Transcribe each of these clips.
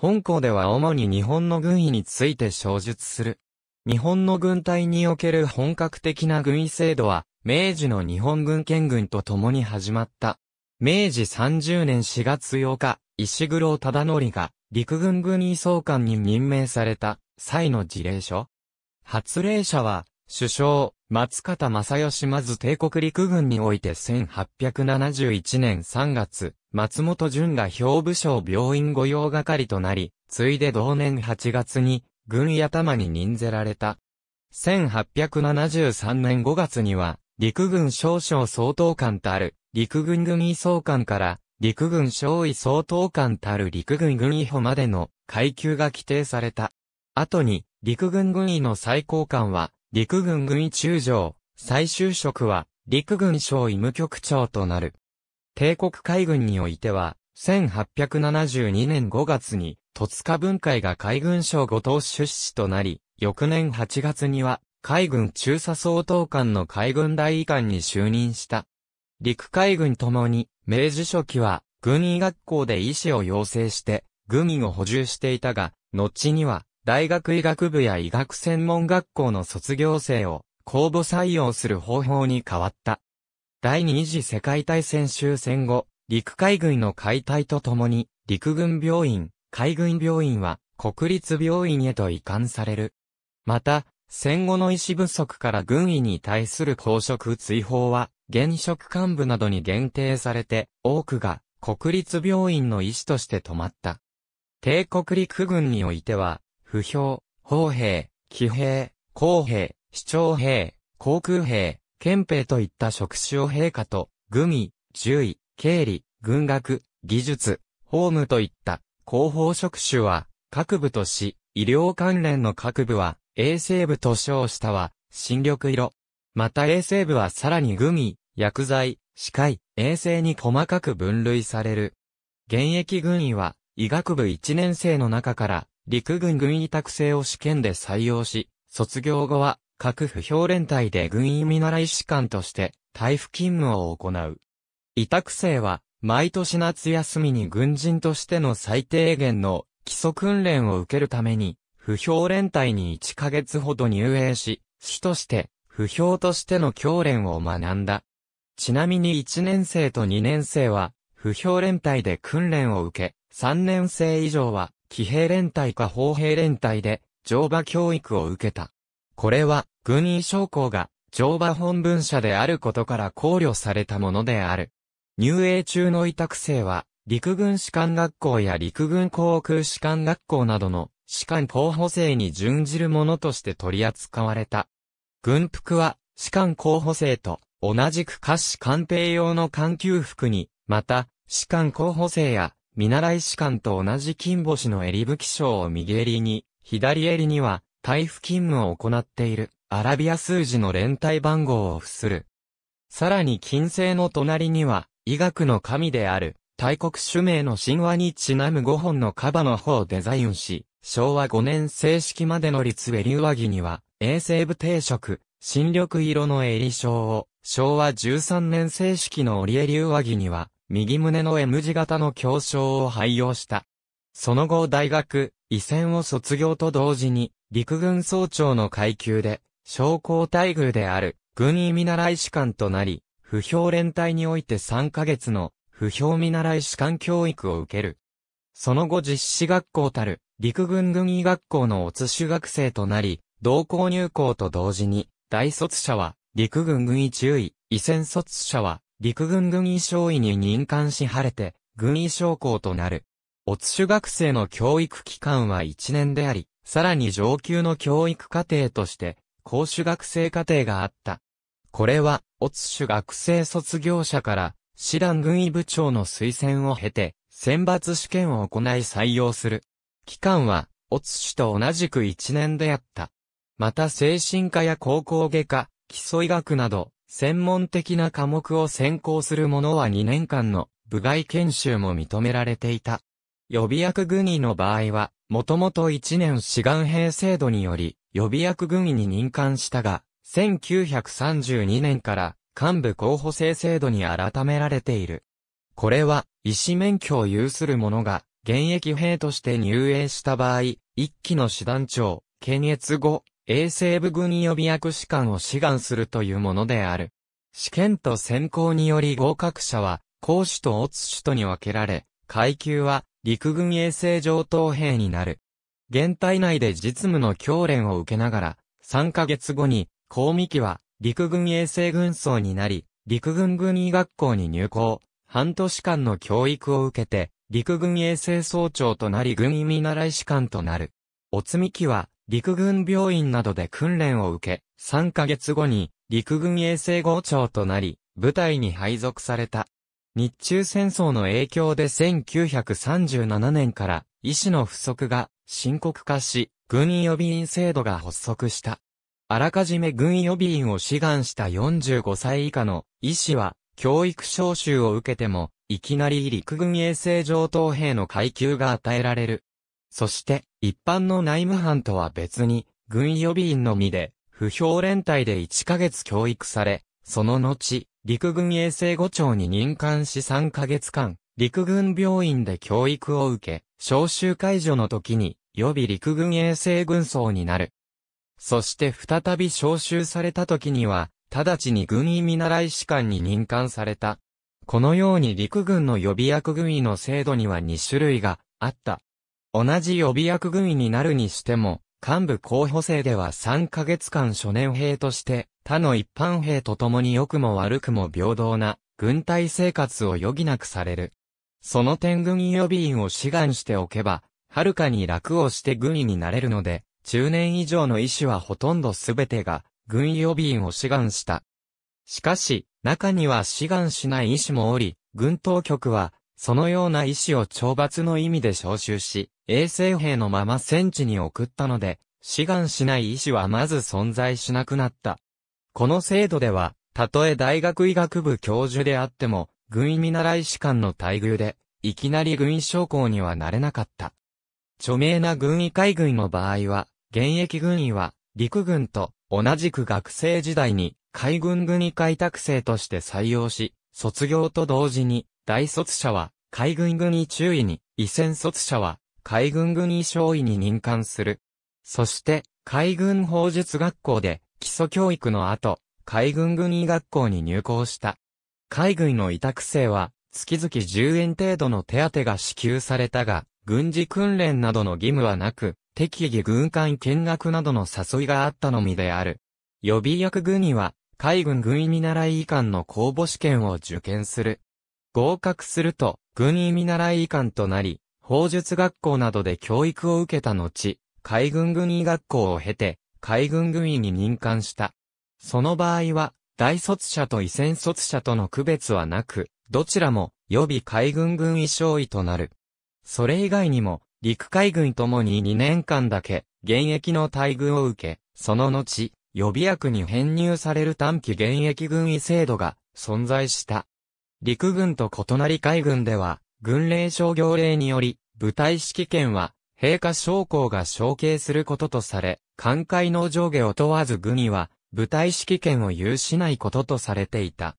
本校では主に日本の軍医について小述する。日本の軍隊における本格的な軍医制度は、明治の日本軍県軍と共に始まった。明治30年4月8日、石黒忠則が陸軍軍医総監に任命された際の事例書。発令者は、首相、松方正義まず帝国陸軍において1871年3月、松本淳が兵部省病院御用係となり、ついで同年8月に、軍屋玉に任ぜられた。1873年5月には、陸軍少将総統官たる、陸軍軍医総監から、陸軍少尉総統官たる陸軍軍医補までの階級が規定された。後に、陸軍軍医の最高官は、陸軍軍医中将、最終職は、陸軍省医務局長となる。帝国海軍においては、1872年5月に、戸塚分会が海軍省後藤出資となり、翌年8月には、海軍中佐総統官の海軍大医官に就任した。陸海軍ともに、明治初期は、軍医学校で医師を養成して、軍医を補充していたが、後には、大学医学部や医学専門学校の卒業生を、公募採用する方法に変わった。第二次世界大戦終戦後、陸海軍の解体とともに、陸軍病院、海軍病院は国立病院へと移管される。また、戦後の医師不足から軍医に対する公職追放は、現職幹部などに限定されて、多くが国立病院の医師として止まった。帝国陸軍においては、不評、砲兵、騎兵、工兵、市長兵、航空兵、憲兵といった職種を陛下と、軍医、獣医、経理、軍学、技術、法務といった広報職種は各部とし、医療関連の各部は衛生部と称したは新緑色。また衛生部はさらにグ医、薬剤、歯科医、衛生に細かく分類される。現役軍医は医学部1年生の中から陸軍軍医託制を試験で採用し、卒業後は各府評連隊で軍医見習い士官として、台府勤務を行う。委託生は、毎年夏休みに軍人としての最低限の基礎訓練を受けるために、不評連隊に1ヶ月ほど入営し、主として、不評としての教練を学んだ。ちなみに1年生と2年生は、不評連隊で訓練を受け、3年生以上は、騎兵連隊か砲兵連隊で、乗馬教育を受けた。これは、軍医将校が、乗馬本文社であることから考慮されたものである。入営中の委託生は、陸軍士官学校や陸軍航空士官学校などの士官候補生に準じるものとして取り扱われた。軍服は士官候補生と同じく下士官兵用の官給服に、また士官候補生や見習い士官と同じ金星の襟吹章を右襟に、左襟には退付勤務を行っているアラビア数字の連帯番号を付する。さらに金星の隣には、医学の神である、大国主名の神話にちなむ5本のカバの穂をデザインし、昭和5年正式までの立エリ上着には、衛生部定食、新緑色の襟章を、昭和13年正式の折流上着には、右胸の M 字型の胸章を配用した。その後大学、移線を卒業と同時に、陸軍総長の階級で、将校待遇である、軍医見習い士官となり、不評連帯において3ヶ月の、不評見習い士官教育を受ける。その後実施学校たる、陸軍軍医学校のおつ主学生となり、同校入校と同時に、大卒者は、陸軍軍医中尉、移線卒者は、陸軍軍医少尉に任官し晴れて、軍医将校となる。オツし学生の教育期間は1年であり、さらに上級の教育課程として、講師学生課程があった。これは、オツし学生卒業者から、師団軍医部長の推薦を経て、選抜試験を行い採用する。期間は、おつしと同じく1年であった。また精神科や高校外科、基礎医学など、専門的な科目を専攻する者は2年間の部外研修も認められていた。予備役軍医の場合は、もともと1年志願兵制度により、予備役軍医に任官したが、1932年から幹部候補生制度に改められている。これは、医師免許を有する者が、現役兵として入営した場合、一期の師団長、検閲後、衛生部軍予備役士官を志願するというものである。試験と選考により合格者は、講師と乙師とに分けられ、階級は、陸軍衛星上等兵になる。現体内で実務の教練を受けながら、3ヶ月後に、高美希は、陸軍衛星軍曹になり、陸軍軍医学校に入校、半年間の教育を受けて、陸軍衛星総長となり軍医見習い士官となる。おつみきは、陸軍病院などで訓練を受け、3ヶ月後に、陸軍衛星号長となり、部隊に配属された。日中戦争の影響で1937年から医師の不足が深刻化し、軍予備員制度が発足した。あらかじめ軍予備員を志願した45歳以下の医師は、教育招集を受けても、いきなり陸軍衛生上等兵の階級が与えられる。そして、一般の内務班とは別に、軍予備員のみで、不評連帯で1ヶ月教育され、その後、陸軍衛生伍長に任官し3ヶ月間、陸軍病院で教育を受け、召集解除の時に予備陸軍衛生軍曹になる。そして再び召集された時には、直ちに軍医見習い士官に任官された。このように陸軍の予備役軍医の制度には2種類があった。同じ予備役軍医になるにしても、幹部候補生では3ヶ月間初年兵として他の一般兵と共に良くも悪くも平等な軍隊生活を余儀なくされる。その点軍予備員を志願しておけば、はるかに楽をして軍医になれるので、中年以上の医師はほとんどすべてが軍医予備員を志願した。しかし、中には志願しない医師もおり、軍当局は、そのような医師を懲罰の意味で招集し、衛生兵のまま戦地に送ったので、志願しない医師はまず存在しなくなった。この制度では、たとえ大学医学部教授であっても、軍医見習い士官の待遇で、いきなり軍医将校にはなれなかった。著名な軍医海軍の場合は、現役軍医は、陸軍と同じく学生時代に、海軍軍医開拓生として採用し、卒業と同時に、大卒者は、海軍軍医中尉に、異戦卒者は、海軍軍医少尉に任官する。そして、海軍法術学校で、基礎教育の後、海軍軍医学校に入校した。海軍の委託生は、月々10円程度の手当が支給されたが、軍事訓練などの義務はなく、適宜軍艦見学などの誘いがあったのみである。予備役軍医は、海軍軍医見習い医官の公募試験を受験する。合格すると、軍医見習い医官となり、法術学校などで教育を受けた後、海軍軍医学校を経て、海軍軍医に任官した。その場合は、大卒者と異戦卒者との区別はなく、どちらも予備海軍軍医少尉となる。それ以外にも、陸海軍ともに2年間だけ、現役の待遇を受け、その後、予備役に編入される短期現役軍医制度が存在した。陸軍と異なり海軍では、軍令商業令により、部隊指揮権は、陛下将校が承継することとされ、艦海の上下を問わず軍は、部隊指揮権を有しないこととされていた。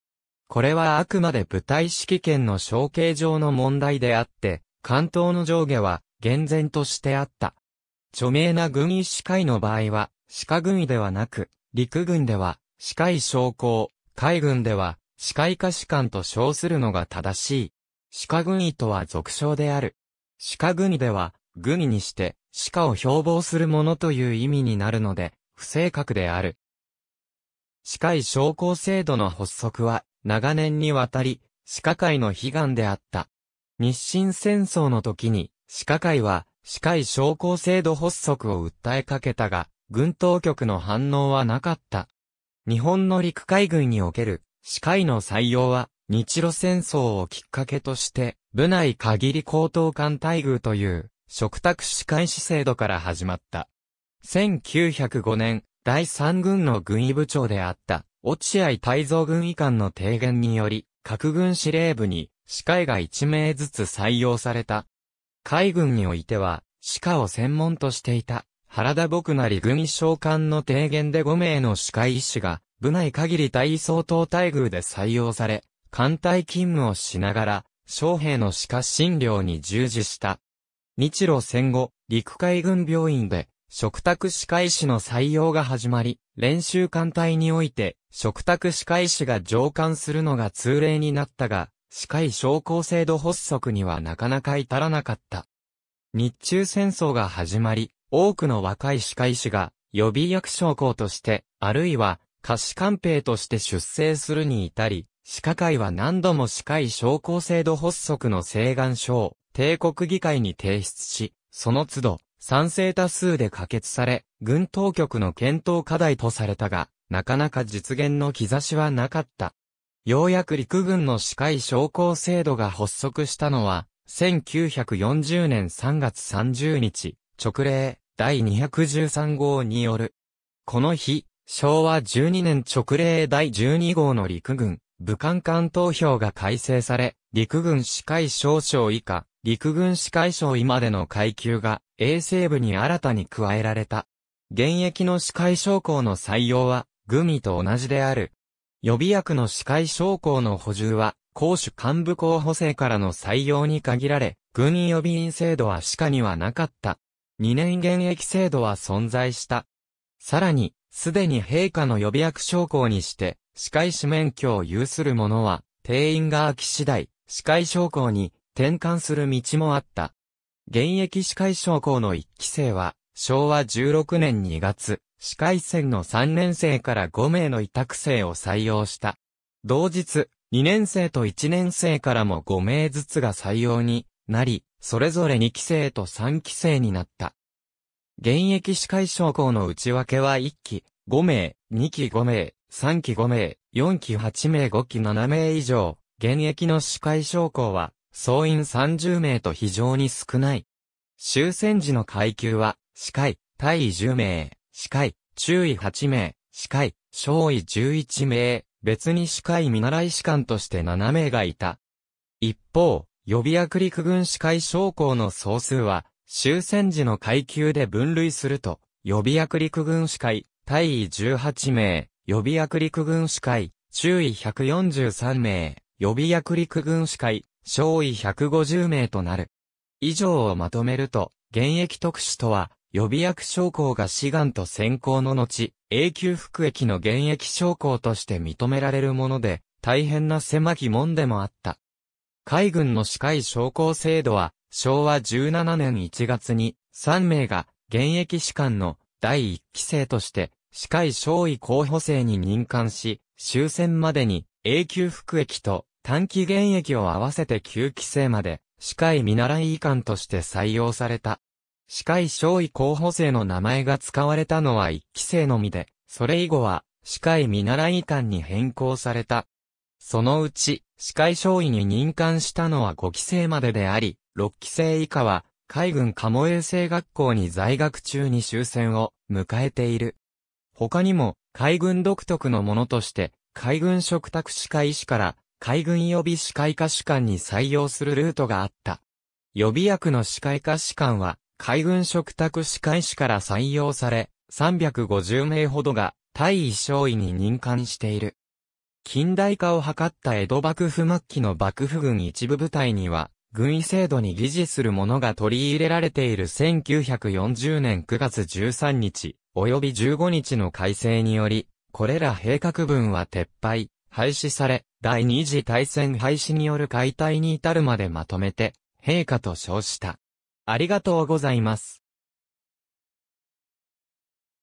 これはあくまで部隊指揮権の承継上の問題であって、関東の上下は、厳然としてあった。著名な軍医師会の場合は、歯科軍医ではなく、陸軍では、歯科医将校、海軍では、歯科医科士官と称するのが正しい。歯科軍医とは俗称である。歯科軍医では、軍医にして、しかを標榜するものという意味になるので、不正確である。歯科医商工制度の発足は、長年にわたり、歯科会の悲願であった。日清戦争の時に、歯科会は、歯科医商工制度発足を訴えかけたが、軍当局の反応はなかった。日本の陸海軍における、歯科医の採用は、日露戦争をきっかけとして、部内限り高等艦待遇という食卓司会士制度から始まった。1905年、第3軍の軍医部長であった、落合泰造軍医官の提言により、各軍司令部に、歯科医が1名ずつ採用された。海軍においては、歯科を専門としていた、原田僕なり軍医長官の提言で5名の歯科医師が、部内限り大相当待遇で採用され、艦隊勤務をしながら、将兵の歯科診療に従事した。日露戦後、陸海軍病院で、食卓歯科医師の採用が始まり、練習艦隊において、食卓歯科医師が上官するのが通例になったが、歯科医昇降制度発足にはなかなか至らなかった。日中戦争が始まり、多くの若い歯科医師が、予備役将校として、あるいは、歌手官兵として出征するに至り、歯科会は何度も歯科医昇降制度発足の請願書を帝国議会に提出し、その都度、賛成多数で可決され、軍当局の検討課題とされたが、なかなか実現の兆しはなかった。ようやく陸軍の司会昇降制度が発足したのは、1940年3月30日、直令第213号による。この日、昭和12年直令第12号の陸軍、武漢官投票が改正され、陸軍司会少将以下、陸軍司会省今での階級が衛生部に新たに加えられた。現役の司会将校の採用は、グミと同じである。予備役の司会将校の補充は、公主幹部候補生からの採用に限られ、軍予備員制度は歯科にはなかった。2年現役制度は存在した。さらに、すでに陛下の予備役将校にして、司会医免許を有する者は、定員が空き次第、司会将校に転換する道もあった。現役司会将校の一期生は、昭和16年2月、歯科医専の3年生から5名の委託生を採用した。同日、2年生と1年生からも5名ずつが採用になり、それぞれ2期生と3期生になった。現役司会将校の内訳は1期5名、2期5名、3期5名、4期8名、5期7名以上。現役の司会将校は総員30名と非常に少ない。終戦時の階級は、司会、大尉10名、司会、中尉8名、司会、少尉11名、別に司会見習い士官として7名がいた。一方、予備役陸軍司会将校の総数は、終戦時の階級で分類すると、予備役陸軍司会、大尉18名、予備役陸軍司会、中尉143名、予備役陸軍司会、勝位150名となる。以上をまとめると、現役特使とは、予備役将校が志願と選考の後、永久服役の現役将校として認められるもので、大変な狭き門でもあった。海軍の司会将校制度は、昭和17年1月に、3名が、現役士官の第1期生として、司会将少尉候補生に任官し、終戦までに永久服役と短期現役を合わせて9期生まで、司会見習い医官として採用された。司会少尉候補生の名前が使われたのは1期生のみで、それ以後は、司会見習い医官に変更された。そのうち、司会少尉に任官したのは5期生までであり、6期生以下は、海軍鴨衛生学校に在学中に終戦を迎えている。他にも、海軍独特のものとして、海軍嘱託司会医師から海軍予備司会医科士官に採用するルートがあった。予備役の司会医科士官は、海軍嘱託司会士から採用され、350名ほどが、大尉少尉に任官している。近代化を図った江戸幕府末期の幕府軍一部部隊には、軍医制度に疑似するものが取り入れられている1940年9月13日、及び15日の改正により、これら閉閣分は撤廃、廃止され、第二次大戦廃止による解体に至るまでまとめて、陛下と称した。ありがとうございます。